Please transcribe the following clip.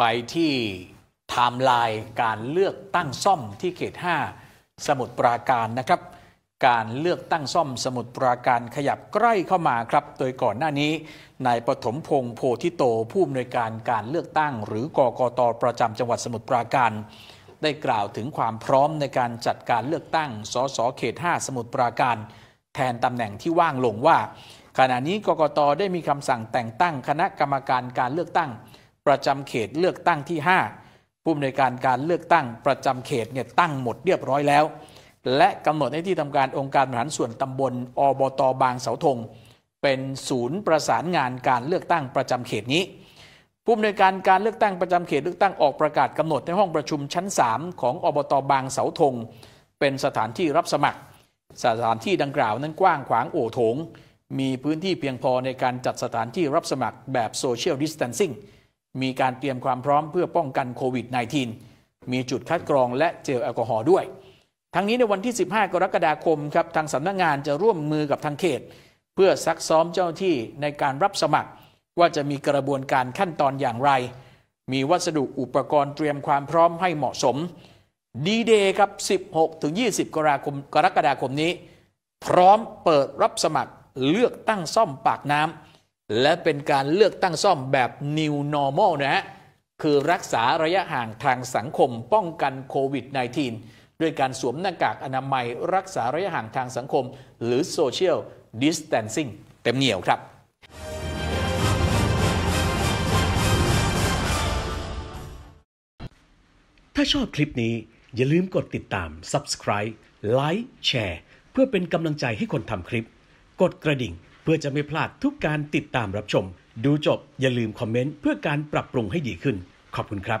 ไปที่ไทม์ไลน์การเลือกตั้งซ่อมที่เขต 5 สมุทรปราการนะครับ การเลือกตั้งซ่อมสมุทรปราการขยับใกล้เข้ามาครับ โดยก่อนหน้านี้นายปฐมพงศ์โพธิโต ผู้อำนวยการการเลือกตั้ง หรือกกตประจำจังหวัดสมุทรปราการได้กล่าวถึงความพร้อมในการจัดการเลือกตั้งสสเขต 5 สมุทรปราการ แทนตำแหน่งที่ว่างลงว่า ขณะนี้กกตได้มีคำสั่งแต่งตั้งคณะกรรมการการเลือกตั้งประจำเขตเลือกตั้งที่5ผู้อำนวยการการเลือกตั้งประจำเขตเนี่ยตั้งหมดเรียบร้อยแล้ว และกำหนดให้ที่ทำการองค์การบริหารส่วนตำบลอบตบางเสาธงเป็นศูนย์ประสานงานการเลือกตั้งประจำเขตนี้ผู้อำนวยการการเลือกตั้งประจำเขตเลือกตั้งออกประกาศกำหนดในห้องประชุมชั้น 3 ของอบตบางเสาธงเป็นสถานที่รับสมัคร สถานที่ดังกล่าวนั้นกว้างขวางโอโถง มีพื้นที่เพียงพอในการจัดสถานที่รับสมัครแบบโซเชียลดิสแตนซิ่งมีการเตรียมความพร้อมเพื่อป้องกันโควิด -19 มีจุดคัดกรองและเจลแอลกอฮอล์ด้วย ทั้งนี้ในวันที่ 15 กรกฎาคมครับ ทางสำนักงงานจะร่วมมือกับทางเขต เพื่อซักซ้อมเจ้าที่ในการรับสมัคร ว่าจะมีกระบวนการขั้นตอนอย่างไร มีวัสดุอุปกรณ์เตรียมความพร้อมให้เหมาะสม ดีเดย์ครับ 16ถึง20 กรกกรกฎาคมนี้ พร้อมเปิดรับสมัครเลือกตั้งซ่อมปากน้ำและเป็นการเลือกตั้งซ่อมแบบ New Normal นะฮะ คือรักษาระยะห่างทางสังคมป้องกันโควิด -19 ด้วยการสวมหน้ากากอนามัยรักษาระยะห่างทางสังคม หรือ Social Distancing เต็มเหนียวครับ ถ้าชอบคลิปนี้อย่าลืมกดติดตาม Subscribe ไลค์แชร์เพื่อเป็นกำลังใจให้คนทำคลิป กดกระดิ่งพื่อจะไม่พลาดทุกการติดตามรับชม ดูจบอย่าลืมคอมเมนต์เพื่อการปรับปรุงให้ดีขึ้น ขอบคุณครับ